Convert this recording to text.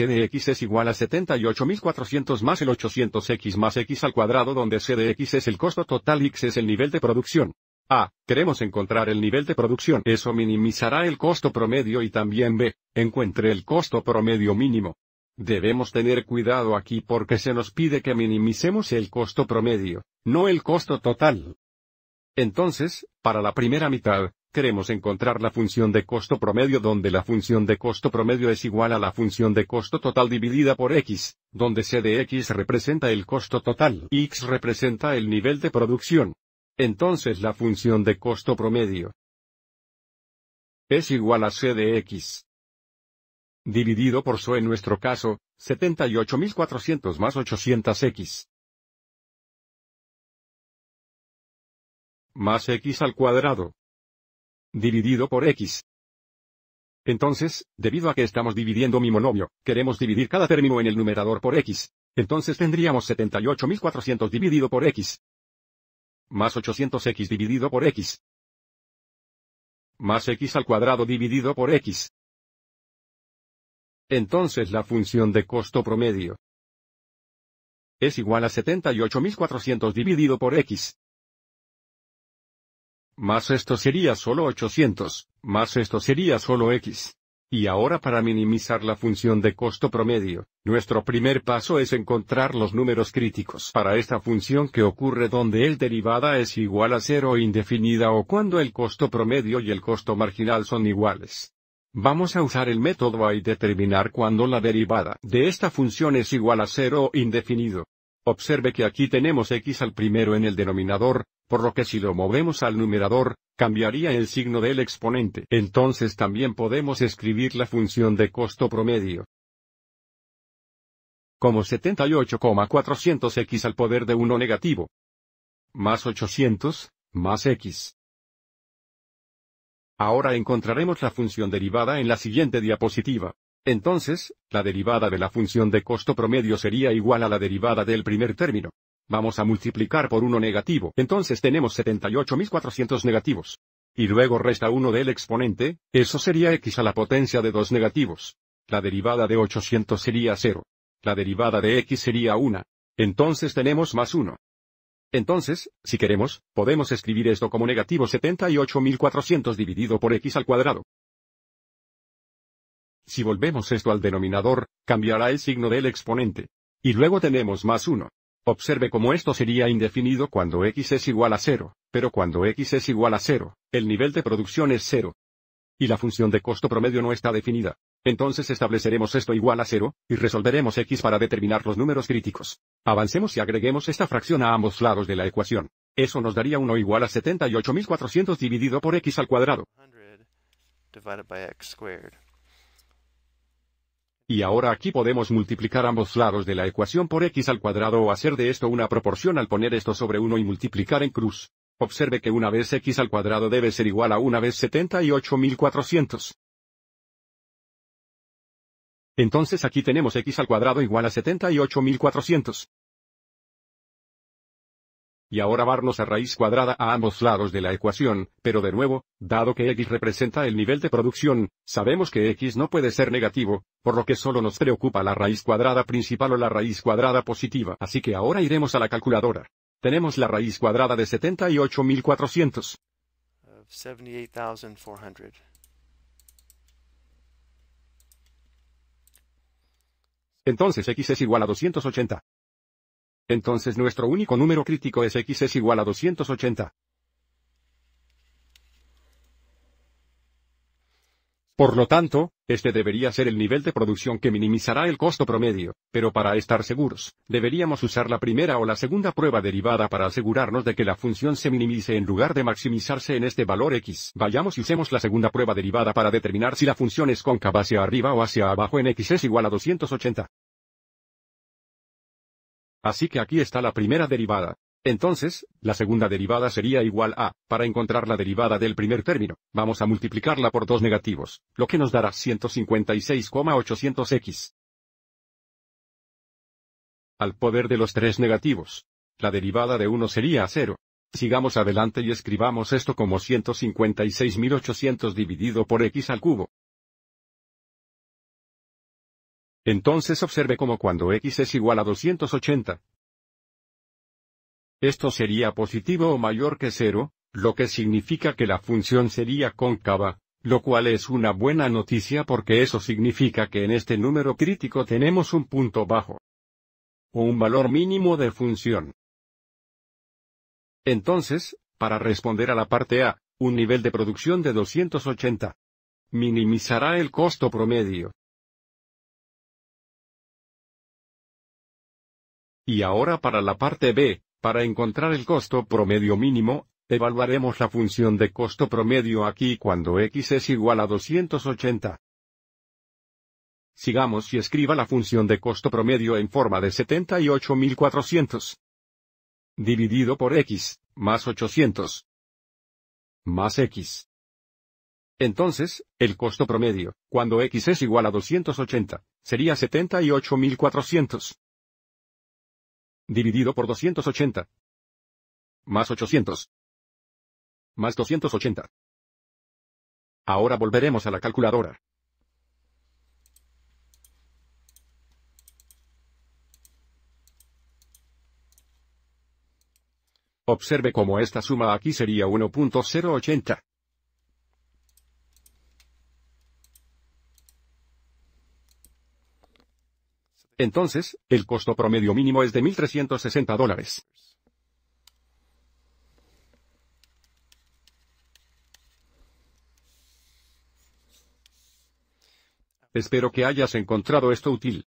x es igual a 78.400 más el 800X más X al cuadrado donde x es el costo total y X es el nivel de producción. A. Queremos encontrar el nivel de producción. Eso minimizará el costo promedio y también B. Encuentre el costo promedio mínimo. Debemos tener cuidado aquí porque se nos pide que minimicemos el costo promedio, no el costo total. Entonces, para la primera mitad, queremos encontrar la función de costo promedio donde la función de costo promedio es igual a la función de costo total dividida por x, donde c de x representa el costo total x representa el nivel de producción. Entonces la función de costo promedio es igual a c de x dividido por SO en nuestro caso, 78.400 más 800x. Más x al cuadrado dividido por x. Entonces, debido a que estamos dividiendo mi monomio, queremos dividir cada término en el numerador por x. Entonces tendríamos 78.400 dividido por x. Más 800x dividido por x. Más x al cuadrado dividido por x. Entonces la función de costo promedio es igual a 78.400 dividido por x. Más esto sería solo 800, más esto sería solo x. Y ahora para minimizar la función de costo promedio, nuestro primer paso es encontrar los números críticos para esta función que ocurre donde el derivada es igual a cero o indefinida o cuando el costo promedio y el costo marginal son iguales. Vamos a usar el método a y determinar cuando la derivada de esta función es igual a cero o indefinido. Observe que aquí tenemos x al primero en el denominador, por lo que si lo movemos al numerador, cambiaría el signo del exponente. Entonces también podemos escribir la función de costo promedio como 78,400x al poder de 1 negativo. Más 800, más x. Ahora encontraremos la función derivada en la siguiente diapositiva. Entonces, la derivada de la función de costo promedio sería igual a la derivada del primer término. Vamos a multiplicar por uno negativo, entonces tenemos 78.400 negativos. Y luego resta 1 del exponente, eso sería x a la potencia de 2 negativos. La derivada de 800 sería 0. La derivada de x sería 1. Entonces tenemos más 1. Entonces, si queremos, podemos escribir esto como negativo 78.400 dividido por x al cuadrado. Si volvemos esto al denominador, cambiará el signo del exponente. Y luego tenemos más 1. Observe cómo esto sería indefinido cuando x es igual a 0, pero cuando x es igual a 0, el nivel de producción es 0. Y la función de costo promedio no está definida. Entonces estableceremos esto igual a 0, y resolveremos x para determinar los números críticos. Avancemos y agreguemos esta fracción a ambos lados de la ecuación. Eso nos daría 1 igual a 78.400 dividido por x al cuadrado. Y ahora aquí podemos multiplicar ambos lados de la ecuación por x al cuadrado o hacer de esto una proporción al poner esto sobre 1 y multiplicar en cruz. Observe que una vez x al cuadrado debe ser igual a una vez 78.400. Entonces aquí tenemos x al cuadrado igual a 78.400 y ahora vamos a raíz cuadrada a ambos lados de la ecuación, pero de nuevo, dado que x representa el nivel de producción, sabemos que x no puede ser negativo, por lo que solo nos preocupa la raíz cuadrada principal o la raíz cuadrada positiva. Así que ahora iremos a la calculadora. Tenemos la raíz cuadrada de 78,400. Entonces x es igual a 280. Entonces nuestro único número crítico es x es igual a 280. Por lo tanto, este debería ser el nivel de producción que minimizará el costo promedio, pero para estar seguros, deberíamos usar la primera o la segunda prueba derivada para asegurarnos de que la función se minimice en lugar de maximizarse en este valor x. Vayamos y usemos la segunda prueba derivada para determinar si la función es cóncava hacia arriba o hacia abajo en x es igual a 280. Así que aquí está la primera derivada. Entonces, la segunda derivada sería igual a, para encontrar la derivada del primer término, vamos a multiplicarla por dos negativos, lo que nos dará 156,800x. Al poder de los tres negativos. La derivada de 1 sería 0. Sigamos adelante y escribamos esto como 156.800 dividido por x al cubo. Entonces observe como cuando x es igual a 280. Esto sería positivo o mayor que cero, lo que significa que la función sería cóncava, lo cual es una buena noticia porque eso significa que en este número crítico tenemos un punto bajo o un valor mínimo de función. Entonces, para responder a la parte A, un nivel de producción de 280 minimizará el costo promedio, Y ahora para la parte B, para encontrar el costo promedio mínimo, evaluaremos la función de costo promedio aquí cuando x es igual a 280. Sigamos y escriba la función de costo promedio en forma de 78.400. Dividido por x, más 800. Más x. Entonces, el costo promedio, cuando x es igual a 280, sería 78.400. Dividido por 280. Más 800. Más 280. Ahora volveremos a la calculadora. Observe cómo esta suma aquí sería 1.080. Entonces, el costo promedio mínimo es de 1.360 dólares. Espero que hayas encontrado esto útil.